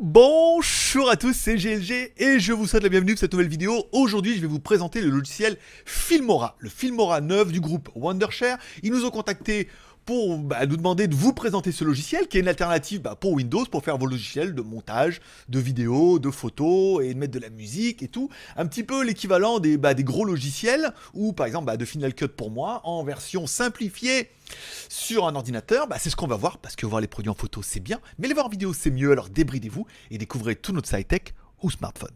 Bonjour à tous, c'est GLG et je vous souhaite la bienvenue pour cette nouvelle vidéo. Aujourd'hui, je vais vous présenter le logiciel Filmora, le Filmora 9 du groupe Wondershare. Ils nous ont contacté pour bah, nous demander de vous présenter ce logiciel qui est une alternative bah, pour Windows pour faire vos logiciels de montage, de vidéos, de photos et de mettre de la musique et tout. Un petit peu l'équivalent des, bah, gros logiciels ou par exemple de Final Cut pour moi en version simplifiée sur un ordinateur. c'est ce qu'on va voir parce que voir les produits en photo c'est bien, mais les voir en vidéo c'est mieux. Alors débridez-vous et découvrez tout notre site tech ou smartphone.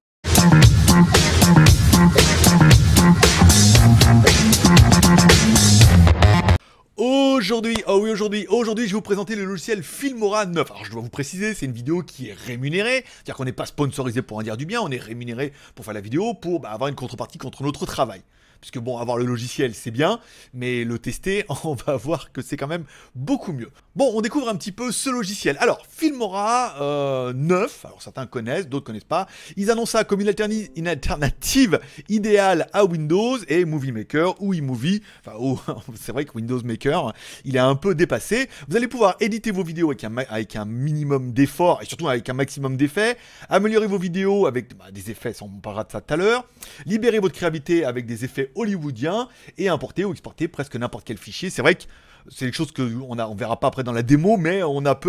Aujourd'hui, oh oui aujourd'hui, aujourd'hui je vais vous présenter le logiciel Filmora 9. Alors je dois vous préciser, c'est une vidéo qui est rémunérée, c'est-à-dire qu'on n'est pas sponsorisé pour en dire du bien, on est rémunéré pour faire la vidéo, pour bah, avoir une contrepartie contre notre travail puisque bon, avoir le logiciel c'est bien, mais le tester, on va voir que c'est quand même beaucoup mieux. Bon, on découvre un petit peu ce logiciel. Alors, Filmora 9, euh, alors certains connaissent, d'autres connaissent pas, ils annoncent ça comme une, alternative idéale à Windows et Movie Maker ou iMovie, enfin oh, c'est vrai que Windows Maker, il est un peu dépassé. Vous allez pouvoir éditer vos vidéos avec un, minimum d'effort et surtout avec un maximum d'effets, améliorer vos vidéos avec bah, des effets, on parlera de ça tout à l'heure, libérer votre créativité avec des effets hollywoodien et importer ou exporter presque n'importe quel fichier. C'est vrai que c'est quelque chose qu'on on verra pas après dans la démo, mais on a,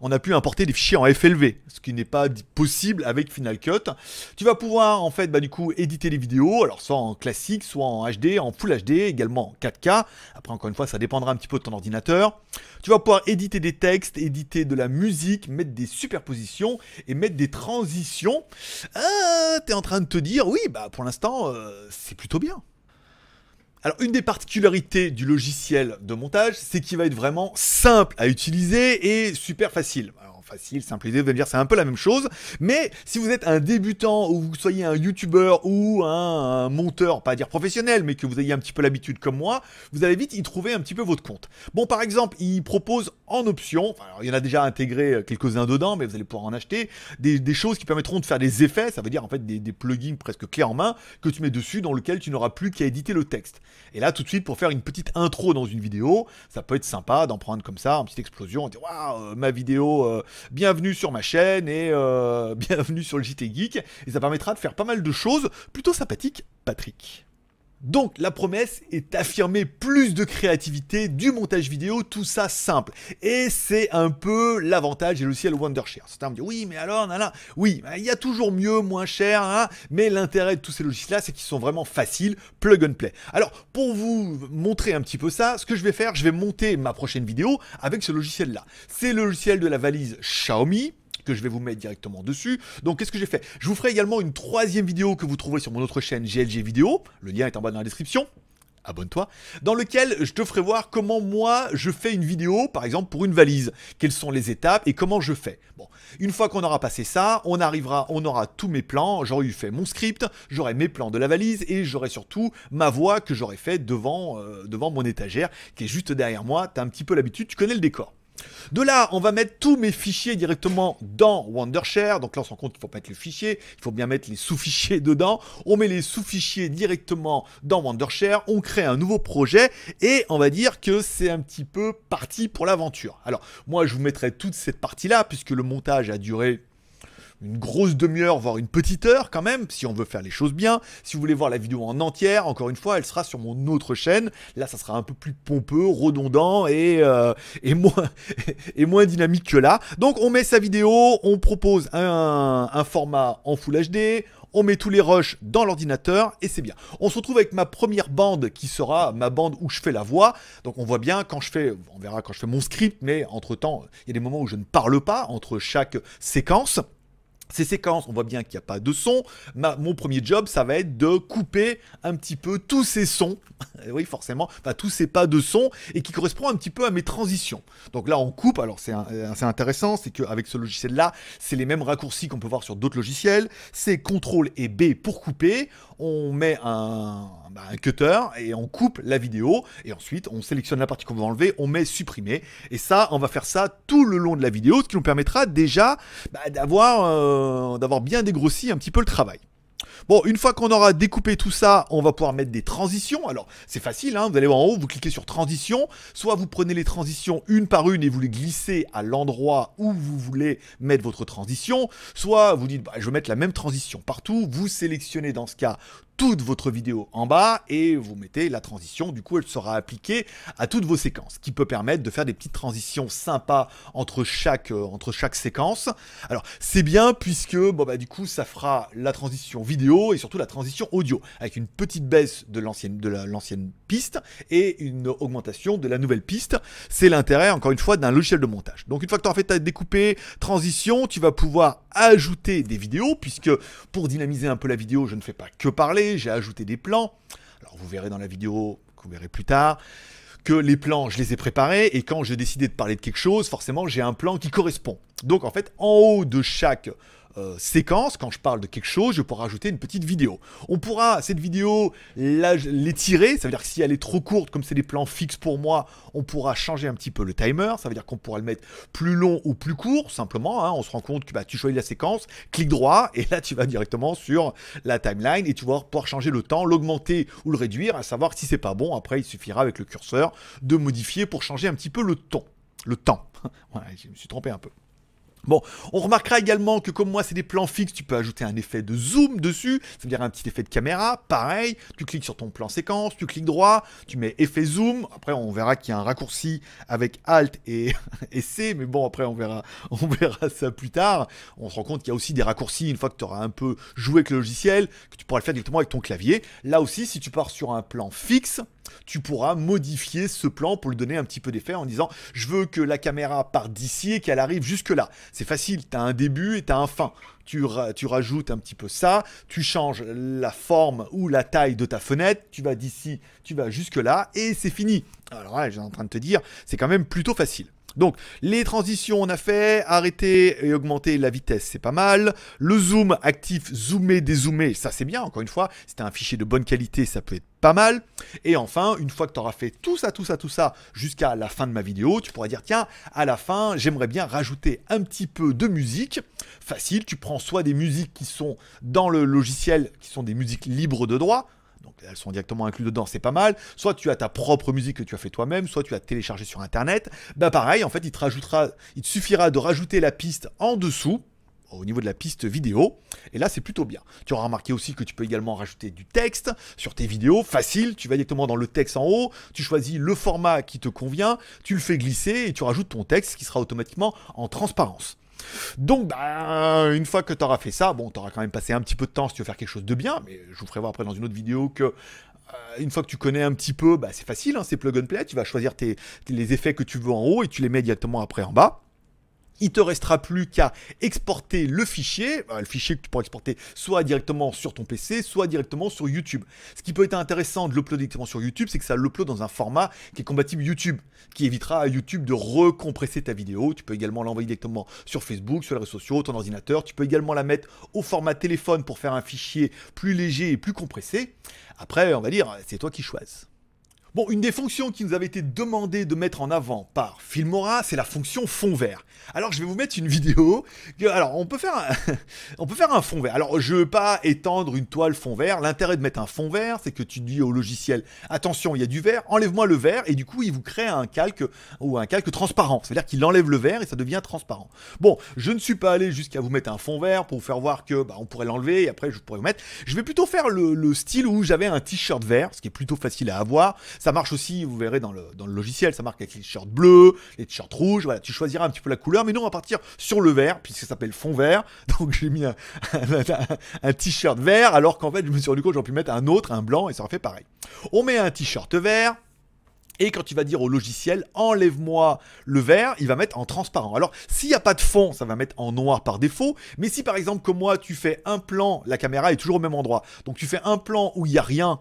on a pu importer des fichiers en FLV, ce qui n'est pas possible avec Final Cut. Tu vas pouvoir en fait bah, du coup éditer les vidéos, alors soit en classique, soit en HD, en Full HD, également en 4K. Après encore une fois, ça dépendra un petit peu de ton ordinateur. Tu vas pouvoir éditer des textes, éditer de la musique, mettre des superpositions et mettre des transitions. Euh, ah, es en train de te dire, oui, bah pour l'instant, euh, c'est plutôt bien. Alors une des particularités du logiciel de montage, c'est qu'il va être vraiment simple à utiliser et super facile facile, idée, vous allez me dire c'est un peu la même chose, mais si vous êtes un débutant ou vous soyez un youtubeur ou un, monteur, pas à dire professionnel, mais que vous ayez un petit peu l'habitude comme moi, vous allez vite y trouver un petit peu votre compte. Bon, par exemple, il propose en option, il y en a déjà intégré euh, quelques-uns dedans, mais vous allez pouvoir en acheter, des, choses qui permettront de faire des effets, ça veut dire en fait des, plugins presque clés en main que tu mets dessus dans lequel tu n'auras plus qu'à éditer le texte. Et là, tout de suite, pour faire une petite intro dans une vidéo, ça peut être sympa d'en prendre comme ça, une petite explosion, on dit waouh, ma vidéo, euh, bienvenue sur ma chaîne et euh, bienvenue sur le JT Geek. Et ça permettra de faire pas mal de choses plutôt sympathiques, Patrick. Donc la promesse est affirmer plus de créativité, du montage vidéo, tout ça simple. Et c'est un peu l'avantage des logiciels Wondershare. Certains me disent oui mais alors, là, oui, bah, il y a toujours mieux, moins cher, hein. mais l'intérêt de tous ces logiciels-là, c'est qu'ils sont vraiment faciles, plug and play. Alors pour vous montrer un petit peu ça, ce que je vais faire, je vais monter ma prochaine vidéo avec ce logiciel-là. C'est le logiciel de la valise Xiaomi que je vais vous mettre directement dessus. Donc qu'est-ce que j'ai fait Je vous ferai également une troisième vidéo que vous trouverez sur mon autre chaîne GLG Vidéo. Le lien est en bas dans la description abonne-toi, dans lequel je te ferai voir comment moi je fais une vidéo, par exemple pour une valise, quelles sont les étapes et comment je fais. Bon, une fois qu'on aura passé ça, on arrivera, on aura tous mes plans, j'aurai eu fait mon script, j'aurai mes plans de la valise et j'aurai surtout ma voix que j'aurai fait devant, euh, devant mon étagère qui est juste derrière moi, t'as un petit peu l'habitude, tu connais le décor. De là, on va mettre tous mes fichiers directement dans Wondershare. Donc là, on se compte qu'il ne faut pas mettre le fichier, il faut bien mettre les sous-fichiers dedans. On met les sous-fichiers directement dans Wondershare, on crée un nouveau projet et on va dire que c'est un petit peu parti pour l'aventure. Alors, moi, je vous mettrai toute cette partie-là puisque le montage a duré une grosse demi-heure, voire une petite heure quand même, si on veut faire les choses bien. Si vous voulez voir la vidéo en entière, encore une fois, elle sera sur mon autre chaîne. Là, ça sera un peu plus pompeux, redondant et, euh, et, moins, et moins dynamique que là. Donc, on met sa vidéo, on propose un, un format en Full HD, on met tous les rushs dans l'ordinateur et c'est bien. On se retrouve avec ma première bande qui sera ma bande où je fais la voix. Donc on voit bien quand je fais, on verra quand je fais mon script, mais entre temps, il y a des moments où je ne parle pas entre chaque séquence ces séquences, on voit bien qu'il n'y a pas de son. mon premier job, ça va être de couper un petit peu tous ces sons, oui forcément, tous ces pas de son, et qui correspond un petit peu à mes transitions. Donc là, on coupe, alors c'est euh, intéressant, c'est qu'avec ce logiciel-là, c'est les mêmes raccourcis qu'on peut voir sur d'autres logiciels, c'est CTRL et B pour couper, on met bah, un, cutter et on coupe la vidéo, et ensuite on sélectionne la partie qu'on veut enlever, on met supprimer, et ça, on va faire ça tout le long de la vidéo, ce qui nous permettra déjà bah, d'avoir... Euh, euh, d'avoir bien dégrossi un petit peu le travail. Bon, une fois qu'on aura découpé tout ça, on va pouvoir mettre des transitions. Alors, c'est facile, hein, vous allez en haut, vous cliquez sur transition. Soit vous prenez les transitions une par une et vous les glissez à l'endroit où vous voulez mettre votre transition. Soit vous dites, bah, je vais mettre la même transition partout. Vous sélectionnez dans ce cas toute votre vidéo en bas et vous mettez la transition. Du coup, elle sera appliquée à toutes vos séquences, qui peut permettre de faire des petites transitions sympas entre chaque, euh, entre chaque séquence. Alors, c'est bien puisque, bon, bah, du coup, ça fera la transition vidéo et surtout la transition audio, avec une petite baisse de l'ancienne, de l'ancienne piste et une augmentation de la nouvelle piste. C'est l'intérêt, encore une fois, d'un logiciel de montage. Donc, une fois que tu as fait ta découpée, transition, tu vas pouvoir ajouter des vidéos puisque pour dynamiser un peu la vidéo, je ne fais pas que parler j'ai ajouté des plans. Alors vous verrez dans la vidéo, que vous verrez plus tard, que les plans, je les ai préparés, et quand j'ai décidé de parler de quelque chose, forcément, j'ai un plan qui correspond. Donc en fait, en haut de chaque euh, séquence, quand je parle de quelque chose, je pourrais ajouter une petite vidéo. On pourra, cette vidéo, l'étirer, ça veut dire que si elle est trop courte, comme c'est des plans fixes pour moi, on pourra changer un petit peu le timer, ça veut dire qu'on pourra le mettre plus long ou plus court, simplement, hein, on se rend compte que bah, tu choisis la séquence, clic droit, et là tu vas directement sur la timeline, et tu vas pouvoir changer le temps, l'augmenter ou le réduire, à savoir si c'est pas bon, après il suffira avec le curseur de modifier pour changer un petit peu le ton. Le temps. ouais, je me suis trompé un peu. Bon, on remarquera également que comme moi c'est des plans fixes, tu peux ajouter un effet de zoom dessus, c'est-à-dire un petit effet de caméra, pareil, tu cliques sur ton plan séquence, tu cliques droit, tu mets effet zoom, après on verra qu'il y a un raccourci avec Alt et, et, C, mais bon après on verra, on verra ça plus tard, on se rend compte qu'il y a aussi des raccourcis une fois que tu auras un peu joué avec le logiciel, que tu pourras le faire directement avec ton clavier, là aussi si tu pars sur un plan fixe, tu pourras modifier ce plan pour le donner un petit peu d'effet en disant je veux que la caméra parte d'ici et qu'elle arrive jusque là. C'est facile, tu as un début et tu as un fin. Tu, rajoutes un petit peu ça, tu changes la forme ou la taille de ta fenêtre, tu vas d'ici, tu vas jusque là et c'est fini. Alors là, suis en train de te dire, c'est quand même plutôt facile. Donc, les transitions, on a fait. Arrêter et augmenter la vitesse, c'est pas mal. Le zoom actif, zoomer, dézoomer, ça c'est bien. Encore une fois, si as un fichier de bonne qualité, ça peut être pas mal. Et enfin, une fois que tu auras fait tout ça, tout ça, tout ça, jusqu'à la fin de ma vidéo, tu pourras dire, tiens, à la fin, j'aimerais bien rajouter un petit peu de musique. Facile, tu prends soit des musiques qui sont dans le logiciel, qui sont des musiques libres de droit, donc elles sont directement incluses dedans, c'est pas mal. Soit tu as ta propre musique que tu as fait toi-même, soit tu as téléchargé sur internet. Bah, pareil, en fait, il il te suffira de rajouter la piste en dessous au niveau de la piste vidéo. Et là, c'est plutôt bien. Tu auras remarqué aussi que tu peux également rajouter du texte sur tes vidéos. Facile, tu vas directement dans le texte en haut, tu choisis le format qui te convient, tu le fais glisser et tu rajoutes ton texte qui sera automatiquement en transparence. Donc, bah, une fois que tu auras fait ça, bon, tu auras quand même passé un petit peu de temps si tu veux faire quelque chose de bien, mais je vous ferai voir après dans une autre vidéo que euh, une fois que tu connais un petit peu, ben, c'est facile, hein, c'est plug and play. Tu vas choisir tes, les effets que tu veux en haut et tu les mets directement après en bas il te restera plus qu'à exporter le fichier, euh, le fichier que tu pourras exporter soit directement sur ton PC, soit directement sur YouTube. Ce qui peut être intéressant de l'uploader directement sur YouTube, c'est que ça l'upload dans un format qui est compatible YouTube, qui évitera à YouTube de recompresser ta vidéo. Tu peux également l'envoyer directement sur Facebook, sur les réseaux sociaux, ton ordinateur. Tu peux également la mettre au format téléphone pour faire un fichier plus léger et plus compressé. Après, on va dire, c'est toi qui choisis. Bon, une des fonctions qui nous avait été demandée de mettre en avant par Filmora, c'est la fonction fond vert. Alors, je vais vous mettre une vidéo. Alors, on peut faire un, on peut faire un fond vert. Alors, je ne veux pas étendre une toile fond vert. L'intérêt de mettre un fond vert, c'est que tu dis au logiciel, attention, il y a du vert, enlève-moi le vert, et du coup, il vous crée un calque ou un calque transparent. C'est-à-dire qu'il enlève le vert et ça devient transparent. Bon, je ne suis pas allé jusqu'à vous mettre un fond vert pour vous faire voir que bah, on pourrait l'enlever et après, je pourrais vous mettre. Je vais plutôt faire le, le style où j'avais un t-shirt vert, ce qui est plutôt facile à avoir. Ça marche aussi, vous verrez dans le, logiciel, ça marque avec les t-shirts bleus, les t-shirts rouges, voilà, tu choisiras un petit peu la couleur, mais non, on va partir sur le vert, puisque ça s'appelle fond vert, donc j'ai mis un, t-shirt vert, alors qu'en fait je me suis rendu compte j'aurais pu mettre un autre, un blanc, et ça aurait fait pareil. On met un t-shirt vert, et quand tu vas dire au logiciel enlève-moi le vert, il va mettre en transparent. Alors s'il n'y a pas de fond, ça va mettre en noir par défaut. Mais si par exemple comme moi tu fais un plan, la caméra est toujours au même endroit. Donc tu fais un plan où il n'y a rien,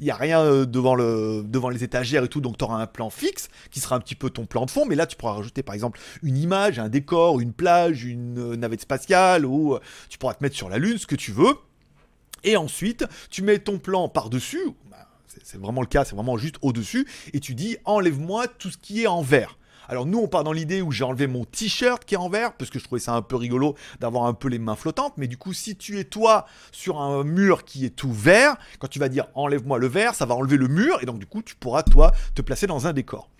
il n'y a rien euh, devant, le, devant les étagères et tout, donc tu auras un plan fixe qui sera un petit peu ton plan de fond, mais là tu pourras rajouter par exemple une image, un décor, une plage, une euh, navette spatiale, ou euh, tu pourras te mettre sur la Lune, ce que tu veux. Et ensuite, tu mets ton plan par-dessus, bah, c'est vraiment le cas, c'est vraiment juste au-dessus, et tu dis enlève-moi tout ce qui est en vert. Alors nous, on part dans l'idée où j'ai enlevé mon t-shirt qui est en vert, parce que je trouvais ça un peu rigolo d'avoir un peu les mains flottantes. Mais du coup, si tu es toi sur un mur qui est tout vert, quand tu vas dire enlève-moi le vert », ça va enlever le mur. Et donc du coup, tu pourras toi te placer dans un décor.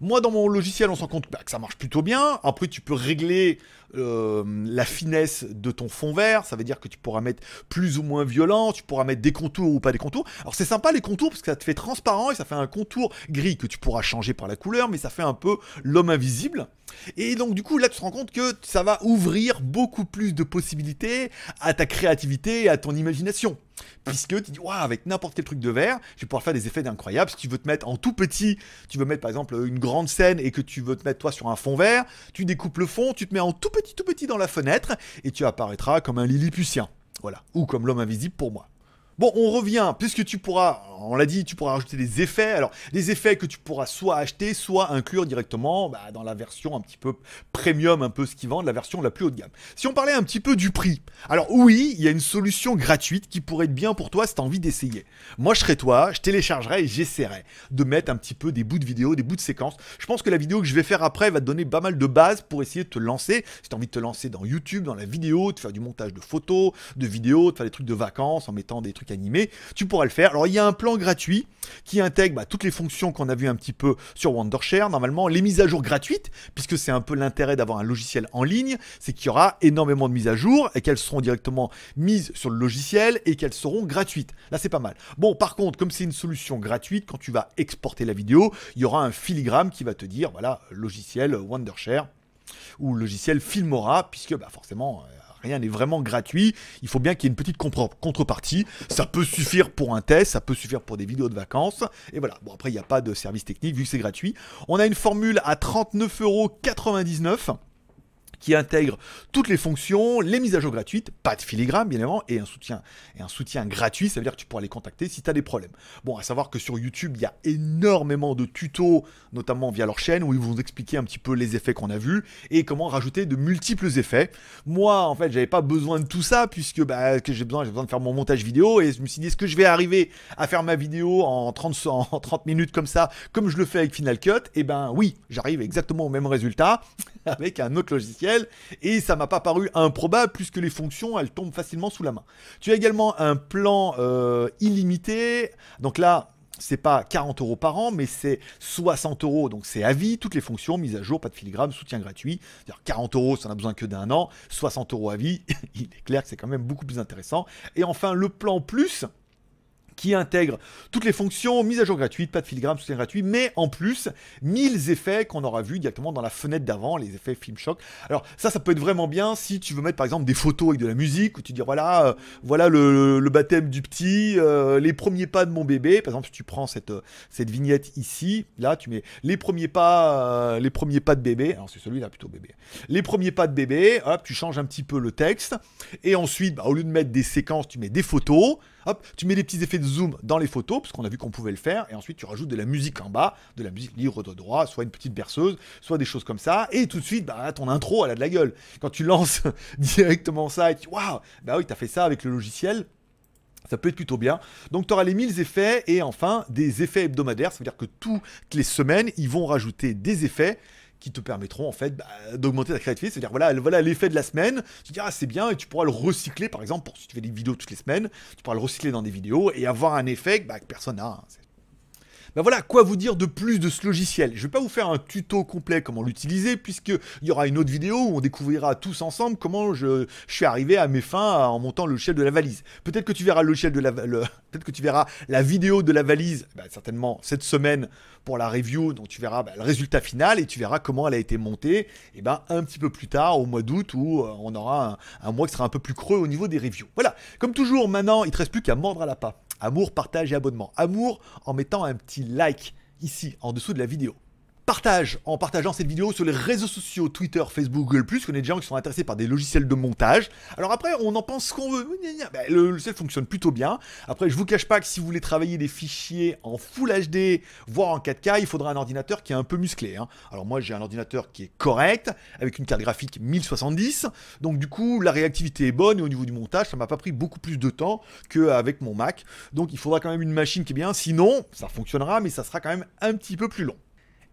Moi, dans mon logiciel, on s'en compte bah, que ça marche plutôt bien. Après, tu peux régler euh, la finesse de ton fond vert. Ça veut dire que tu pourras mettre plus ou moins violent, tu pourras mettre des contours ou pas des contours. Alors, c'est sympa les contours parce que ça te fait transparent et ça fait un contour gris que tu pourras changer par la couleur, mais ça fait un peu l'homme invisible. Et donc, du coup, là, tu te rends compte que ça va ouvrir beaucoup plus de possibilités à ta créativité et à ton imagination. Puisque tu dis, avec n'importe quel truc de verre, je vais pouvoir faire des effets d'incroyables. Si tu veux te mettre en tout petit, tu veux mettre par exemple une grande scène et que tu veux te mettre toi sur un fond vert, tu découpes le fond, tu te mets en tout petit, tout petit dans la fenêtre et tu apparaîtras comme un Lilliputien. Voilà. Ou comme l'homme invisible pour moi. Bon, on revient, puisque tu pourras, on l'a dit, tu pourras rajouter des effets. Alors, les effets que tu pourras soit acheter, soit inclure directement bah, dans la version un petit peu premium, un peu ce qu'ils vendent, la version la plus haut de gamme. Si on parlait un petit peu du prix, alors oui, il y a une solution gratuite qui pourrait être bien pour toi si tu as envie d'essayer. Moi, je serais toi, je téléchargerai et j'essaierai de mettre un petit peu des bouts de vidéo, des bouts de séquences. Je pense que la vidéo que je vais faire après va te donner pas mal de bases pour essayer de te lancer. Si tu as envie de te lancer dans YouTube, dans la vidéo, de faire du montage de photos, de vidéos, de faire des trucs de vacances en mettant des trucs animé, tu pourras le faire. Alors il y a un plan gratuit qui intègre bah, toutes les fonctions qu'on a vu un petit peu sur Wondershare, normalement les mises à jour gratuites, puisque c'est un peu l'intérêt d'avoir un logiciel en ligne, c'est qu'il y aura énormément de mises à jour et qu'elles seront directement mises sur le logiciel et qu'elles seront gratuites. Là c'est pas mal. Bon par contre, comme c'est une solution gratuite, quand tu vas exporter la vidéo, il y aura un filigramme qui va te dire, voilà, logiciel Wondershare ou logiciel Filmora, puisque bah, forcément euh, rien n'est vraiment gratuit. Il faut bien qu'il y ait une petite contrepartie. Ça peut suffire pour un test, ça peut suffire pour des vidéos de vacances. Et voilà. Bon, après, il n'y a pas de service technique vu que c'est gratuit. On a une formule à 39,99€ qui intègre toutes les fonctions, les mises à jour gratuites, pas de filigrane bien évidemment, et un soutien, et un soutien gratuit, ça veut dire que tu pourras les contacter si tu as des problèmes. Bon, à savoir que sur YouTube, il y a énormément de tutos, notamment via leur chaîne, où ils vont vous expliquer un petit peu les effets qu'on a vus et comment rajouter de multiples effets. Moi, en fait, j'avais pas besoin de tout ça, puisque bah, j'ai besoin, j'ai besoin de faire mon montage vidéo, et je me suis dit, est-ce que je vais arriver à faire ma vidéo en 30, 30 minutes comme ça, comme je le fais avec Final Cut Et eh ben oui, j'arrive exactement au même résultat. avec un autre logiciel et ça m'a pas paru improbable puisque les fonctions elles tombent facilement sous la main. Tu as également un plan euh, illimité. Donc là, c'est pas 40 euros par an, mais c'est 60 euros. Donc c'est à vie, toutes les fonctions, mises à jour, pas de filigrane, soutien gratuit. 40 euros, ça n'a besoin que d'un an. 60 euros à vie, il est clair que c'est quand même beaucoup plus intéressant. Et enfin, le plan plus, qui intègre toutes les fonctions, mise à jour gratuite, pas de filigrane, soutien gratuit, mais en plus, 1000 effets qu'on aura vu directement dans la fenêtre d'avant, les effets film Shock. Alors ça, ça peut être vraiment bien si tu veux mettre par exemple des photos avec de la musique, où tu dis voilà, euh, voilà le, baptême du petit, euh, les premiers pas de mon bébé. Par exemple, si tu prends cette, euh, cette vignette ici, là, tu mets les premiers pas, les premiers pas de bébé. Alors c'est celui-là plutôt bébé. Les premiers pas de bébé, hop, tu changes un petit peu le texte. Et ensuite, bah, au lieu de mettre des séquences, tu mets des photos. Hop, tu mets des petits effets de zoom dans les photos, parce qu'on a vu qu'on pouvait le faire, et ensuite tu rajoutes de la musique en bas, de la musique libre de droit, soit une petite berceuse, soit des choses comme ça, et tout de suite, bah, ton intro, elle a de la gueule. Quand tu lances directement ça, et tu waouh, bah oui, t'as fait ça avec le logiciel, ça peut être plutôt bien. Donc tu auras les 1000 effets et enfin des effets hebdomadaires. cest à dire que toutes les semaines, ils vont rajouter des effets qui te permettront en fait bah, d'augmenter ta créativité. C'est-à-dire voilà, voilà l'effet de la semaine. Tu dis ah c'est bien et tu pourras le recycler par exemple pour si tu fais des vidéos toutes les semaines, tu pourras le recycler dans des vidéos et avoir un effet bah, que personne n'a. Hein. Ben voilà, quoi vous dire de plus de ce logiciel Je ne vais pas vous faire un tuto complet comment l'utiliser, puisqu'il y aura une autre vidéo où on découvrira tous ensemble comment je, suis arrivé à mes fins en montant le logiciel de la valise. Peut-être que tu verras le de la peut-être que tu verras la vidéo de la valise, ben certainement cette semaine pour la review, donc tu verras ben, le résultat final et tu verras comment elle a été montée, et ben un petit peu plus tard au mois d'août où euh, on aura un, mois qui sera un peu plus creux au niveau des reviews. Voilà, comme toujours maintenant, il te reste plus qu'à mordre à la pas. Amour, partage et abonnement. Amour en mettant un petit like ici en dessous de la vidéo partage en partageant cette vidéo sur les réseaux sociaux, Twitter, Facebook, Google+, qu'on ait des gens qui sont intéressés par des logiciels de montage. Alors après, on en pense ce qu'on veut. Ben, le logiciel fonctionne plutôt bien. Après, je vous cache pas que si vous voulez travailler des fichiers en Full HD, voire en 4K, il faudra un ordinateur qui est un peu musclé. Hein. Alors moi, j'ai un ordinateur qui est correct, avec une carte graphique 1070. Donc du coup, la réactivité est bonne et au niveau du montage, ça m'a pas pris beaucoup plus de temps qu'avec euh, mon Mac. Donc il faudra quand même une machine qui est bien. Sinon, ça fonctionnera, mais ça sera quand même un petit peu plus long.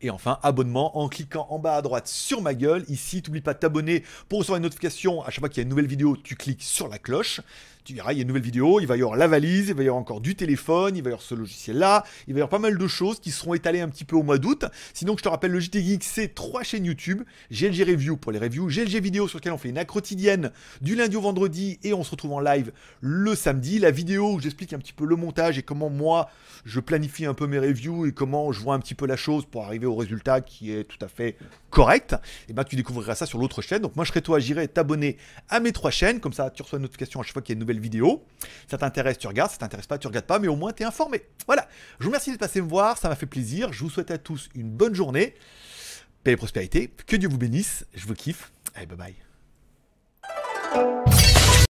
Et enfin, abonnement en cliquant en bas à droite sur ma gueule. Ici, t'oublie pas de t'abonner pour recevoir une notification à chaque fois qu'il y a une nouvelle vidéo, tu cliques sur la cloche. Tu verras, il y a une nouvelle vidéo, il va y avoir la valise, il va y avoir encore du téléphone, il va y avoir ce logiciel-là, il va y avoir pas mal de choses qui seront étalées un petit peu au mois d'août. Sinon, je te rappelle, le JT Geek, c'est trois chaînes YouTube, GLG Review pour les reviews, GLG Vidéo sur laquelle on fait une quotidienne du lundi au vendredi et on se retrouve en live le samedi. La vidéo où j'explique un petit peu le montage et comment moi, je planifie un peu mes reviews et comment je vois un petit peu la chose pour arriver au résultat qui est tout à fait correct, et eh ben tu découvriras ça sur l'autre chaîne. Donc moi je serai toi, j'irai t'abonner à mes trois chaînes, comme ça tu reçois une notification à chaque fois qu'il y a une nouvelle vidéo. Ça t'intéresse, tu regardes. Ça t'intéresse pas, tu regardes pas. Mais au moins, tu es informé. Voilà. Je vous remercie de passer me voir. Ça m'a fait plaisir. Je vous souhaite à tous une bonne journée. Paix et prospérité. Que Dieu vous bénisse. Je vous kiffe. Allez, bye bye.